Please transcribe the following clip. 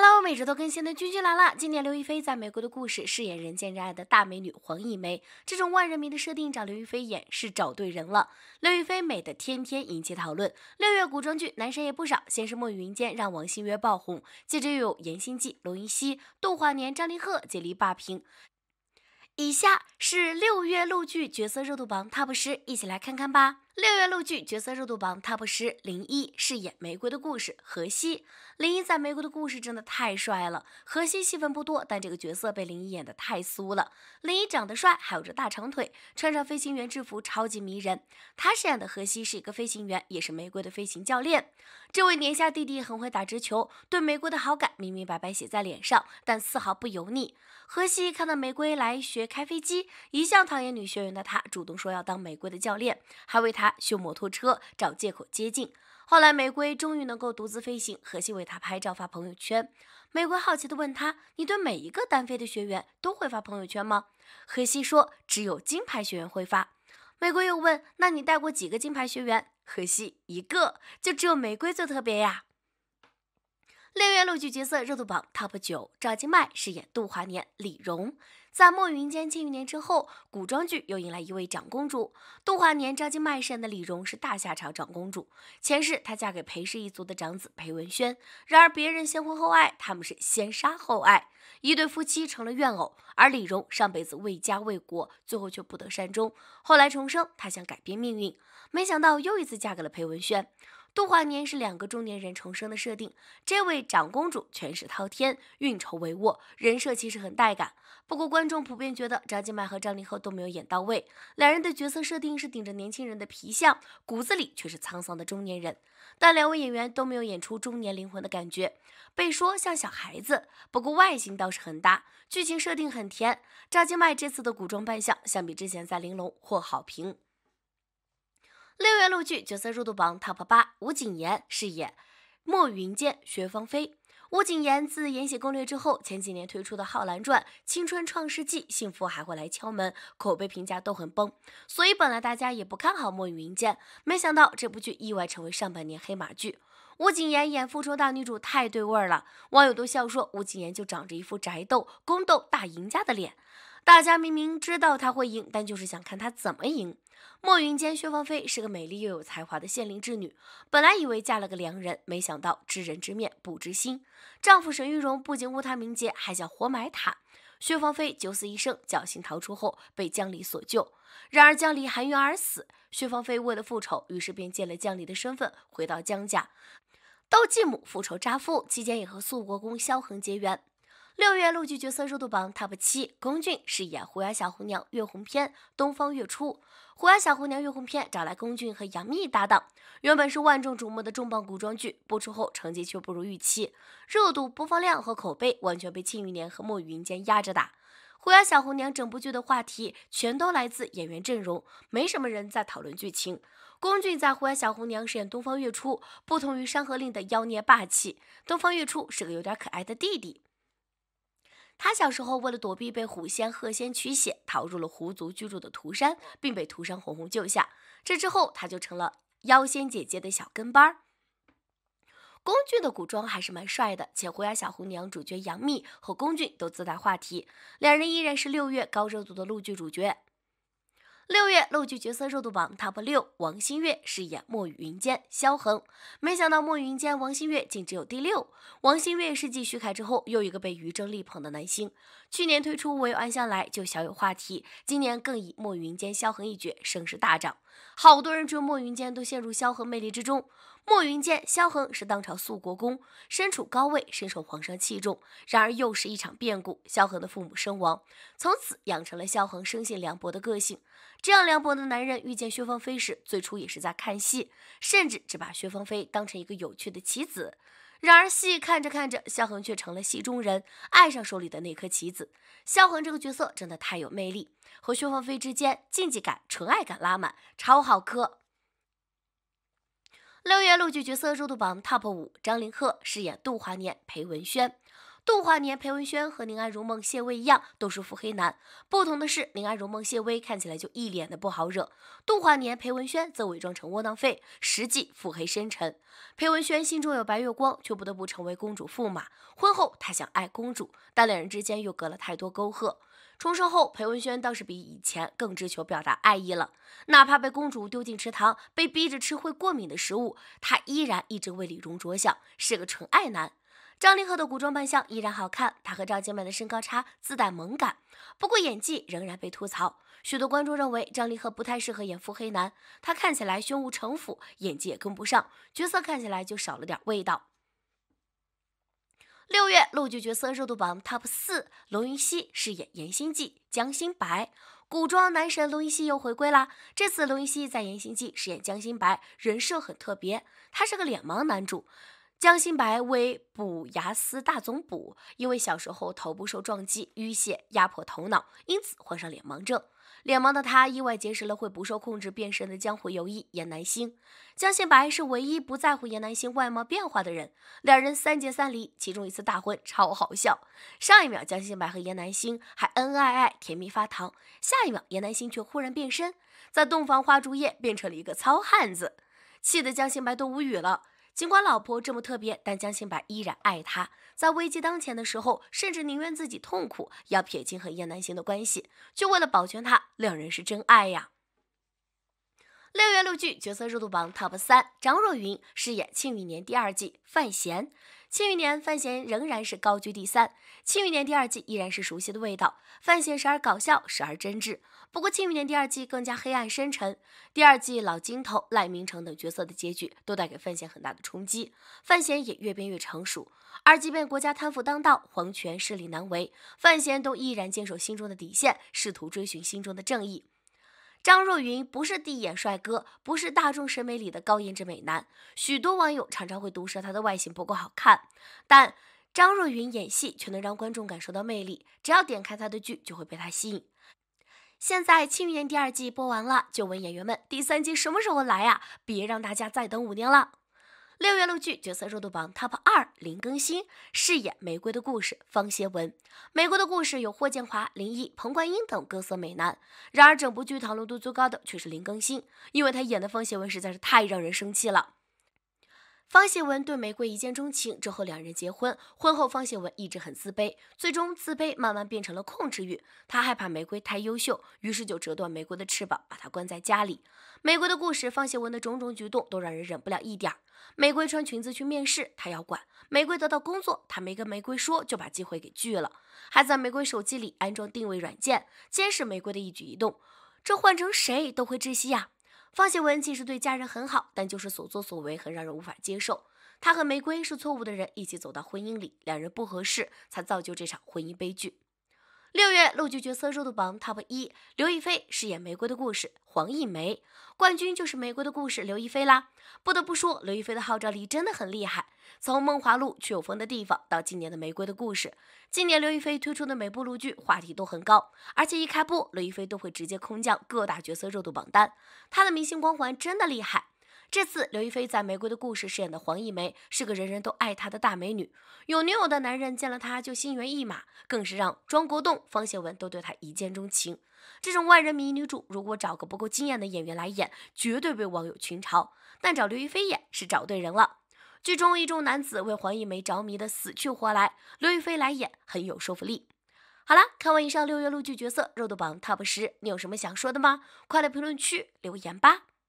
Hello，每周都更新的君君来了。今年刘亦菲在美国的故事，饰演人见人爱的大美女黄亦玫，这种万人迷的设定找刘亦菲演是找对人了。刘亦菲美的天天引起讨论。六月古装剧男神也不少，先是《墨雨云间》让王星越爆红，接着又有《言心记》、《龙云熙》、杜华年、张凌赫接力霸屏。以下是六月陆剧角色热度榜 TOP 十，一起来看看吧。六月陆剧角色热度榜，TOP 十，林一饰演《玫瑰的故事》荷西。林一在《玫瑰的故事》真的太帅了，荷西戏份不多，但这个角色被林一演的太酥了。林一长得帅，还有着大长腿，穿上飞行员制服超级迷人。他饰演的荷西是一个飞行员，也是玫瑰的飞行教练。这位年下弟弟很会打直球，对玫瑰的好感明明白白写在脸上，但丝毫不油腻。荷西看到玫瑰来学开飞机，一向讨厌女学员的他主动说要当玫瑰的教练，还为她。修摩托车，找借口接近。后来玫瑰终于能够独自飞行，荷西为她拍照发朋友圈。玫瑰好奇的问他：“你对每一个单飞的学员都会发朋友圈吗？”荷西说：“只有金牌学员会发。”玫瑰又问：“那你带过几个金牌学员？”荷西一个，就只有玫瑰最特别呀。六月录取角色热度榜 TOP 九：赵今麦饰演杜华年，李荣。在墨云间庆余年之后，古装剧又迎来一位长公主。动华年招进卖身的李荣是大夏朝长公主。前世她嫁给裴氏一族的长子裴文轩，然而别人先婚后爱，他们是先杀后爱，一对夫妻成了怨偶。而李荣上辈子为家为国，最后却不得善终。后来重生，她想改变命运，没想到又一次嫁给了裴文轩。杜华年是两个中年人重生的设定，这位长公主权势滔天，运筹帷幄，人设其实很带感。不过观众普遍觉得张金麦和张凌赫都没有演到位，两人的角色设定是顶着年轻人的皮相，骨子里却是沧桑的中年人，但两位演员都没有演出中年灵魂的感觉，被说像小孩子。不过外形倒是很搭，剧情设定很甜。张金麦这次的古装扮相相比之前在《玲珑》获好评。六月陆剧角色热度榜 top 八，吴谨言饰演莫云间、薛芳菲。吴谨言自《延禧攻略》之后，前几年推出的《皓镧传》《青春创世纪》《幸福还会来敲门》，口碑评价都很崩，所以本来大家也不看好莫云间。没想到这部剧意外成为上半年黑马剧。吴谨言演复仇大女主太对味儿了，网友都笑说吴谨言就长着一副宅斗、宫斗大赢家的脸。大家明明知道他会赢，但就是想看他怎么赢。墨云间，薛芳菲是个美丽又有才华的县令之女。本来以为嫁了个良人，没想到知人知面不知心。丈夫沈玉容不仅污她名节，还想活埋她。薛芳菲九死一生，侥幸逃出后被江离所救。然而江离含冤而死，薛芳菲为了复仇，于是便借了江离的身份回到江家，斗继母、复仇、杀父，期间也和肃国公萧衡结缘。六月陆剧角色热度榜 TOP 七，龚俊饰演狐妖小红娘月红篇东方月初。狐妖小红娘月红篇找来龚俊和杨幂搭档，原本是万众瞩目的重磅古装剧，播出后成绩却不如预期，热度、播放量和口碑完全被庆余年和墨雨云间压着打。狐妖小红娘整部剧的话题全都来自演员阵容，没什么人在讨论剧情。龚俊在狐妖小红娘饰演东方月初，不同于山河令的妖孽霸气，东方月初是个有点可爱的弟弟。他小时候为了躲避被狐仙、鹤仙取血，逃入了狐族居住的涂山，并被涂山红红救下。这之后，他就成了妖仙姐姐的小跟班儿。龚俊的古装还是蛮帅的，且狐妖小红娘主角杨幂和龚俊都自带话题，两人依然是六月高热度的陆剧主角。六月陆剧角色热度榜 TOP 六，王星越饰演墨雨云间萧衡，没想到墨雨云间王星越竟只有第六。王星越是继徐凯之后又一个被于正力捧的男星。去年推出《唯有安香来》就小有话题，今年更以《墨云间》萧恒一角声势大涨，好多人追《墨云间》都陷入萧恒魅力之中。《墨云间》萧恒是当朝肃国公，身处高位，深受皇上器重。然而又是一场变故，萧恒的父母身亡，从此养成了萧恒生性凉薄的个性。这样凉薄的男人遇见薛芳菲时，最初也是在看戏，甚至只把薛芳菲当成一个有趣的棋子。然而戏看着看着，萧恒却成了戏中人，爱上手里的那颗棋子。萧恒这个角色真的太有魅力，和薛芳菲之间竞技感、纯爱感拉满，超好磕。六月陆剧角色热度榜 TOP 五：张凌赫饰演杜华年，裴文轩。动华年、裴文轩和宁安如梦、谢威一样都是腹黑男，不同的是，宁安如梦、谢威看起来就一脸的不好惹，动华年、裴文轩则伪装成窝囊废，实际腹黑深沉。裴文轩心中有白月光，却不得不成为公主驸马。婚后，他想爱公主，但两人之间又隔了太多沟壑。重生后，裴文轩倒是比以前更追求表达爱意了，哪怕被公主丢进池塘，被逼着吃会过敏的食物，他依然一直为李荣着想，是个纯爱男。张凌赫的古装扮相依然好看，他和赵今麦的身高差自带萌感，不过演技仍然被吐槽。许多观众认为张凌赫不太适合演腹黑男，他看起来胸无城府，演技也跟不上，角色看起来就少了点味道。六月陆剧角色热度榜 top 四，龙云熙饰演《延心计江心白，古装男神龙云熙又回归啦！这次龙云熙在《延心计》饰演江心白，人设很特别，他是个脸盲男主。江心白为补牙司大总补，因为小时候头部受撞击淤血压迫头脑，因此患上脸盲症。脸盲的他意外结识了会不受控制变身的江湖游医颜南星。江心白是唯一不在乎颜南星外貌变化的人。两人三结三离，其中一次大婚超好笑。上一秒江心白和颜南星还恩恩爱爱甜蜜发糖，下一秒颜南星却忽然变身，在洞房花烛夜变成了一个糙汉子，气得江心白都无语了。尽管老婆这么特别，但江心白依然爱她。在危机当前的时候，甚至宁愿自己痛苦，要撇清和叶南星的关系，就为了保全她。两人是真爱呀。六月六剧角色热度榜 top 三，张若昀饰演《庆余年》第二季范闲，《庆余年》范闲仍然是高居第三，《庆余年》第二季依然是熟悉的味道，范闲时而搞笑，时而真挚。不过，《庆余年》第二季更加黑暗深沉，第二季老金头、赖明诚等角色的结局都带给范闲很大的冲击，范闲也越变越成熟。而即便国家贪腐当道，皇权势力难为，范闲都依然坚守心中的底线，试图追寻心中的正义。张若昀不是第一眼帅哥，不是大众审美里的高颜值美男，许多网友常常会毒舌他的外形不够好看。但张若昀演戏却能让观众感受到魅力，只要点开他的剧就会被他吸引。现在《庆余年》第二季播完了，就问演员们第三季什么时候来呀？别让大家再等五年了。六月陆剧角色热度榜 TOP 二，林更新饰演《玫瑰的故事》方协文，《玫瑰的故事》有霍建华、林毅、彭冠英等各色美男。然而，整部剧讨论度最高的却是林更新，因为他演的方协文实在是太让人生气了。方谢文对玫瑰一见钟情，之后两人结婚。婚后，方谢文一直很自卑，最终自卑慢慢变成了控制欲。他害怕玫瑰太优秀，于是就折断玫瑰的翅膀，把她关在家里。玫瑰的故事，方谢文的种种举动都让人忍不了一点儿。玫瑰穿裙子去面试，他要管；玫瑰得到工作，他没跟玫瑰说就把机会给拒了；还在玫瑰手机里安装定位软件，监视玫瑰的一举一动。这换成谁都会窒息呀！方协文其实对家人很好，但就是所作所为很让人无法接受。他和玫瑰是错误的人，一起走到婚姻里，两人不合适，才造就这场婚姻悲剧。六月陆剧角色热度榜 top 一，刘亦菲饰演玫瑰的故事，黄亦玫冠军就是玫瑰的故事，刘亦菲啦。不得不说，刘亦菲的号召力真的很厉害。从《梦华录》去有风的地方到今年的《玫瑰的故事》，今年刘亦菲推出的每部录剧话题都很高，而且一开播刘亦菲都会直接空降各大角色热度榜单，她的明星光环真的厉害。这次刘亦菲在《玫瑰的故事》饰演的黄亦玫是个人人都爱她的大美女，有女友的男人见了她就心猿意马，更是让庄国栋、方协文都对她一见钟情。这种万人迷女主如果找个不够惊艳的演员来演，绝对被网友群嘲，但找刘亦菲演是找对人了。剧中一众男子为黄一玫着迷的死去活来，刘亦菲来演很有说服力。好了，看完以上六月陆剧角色热度榜 TOP 十，你有什么想说的吗？快来评论区留言吧。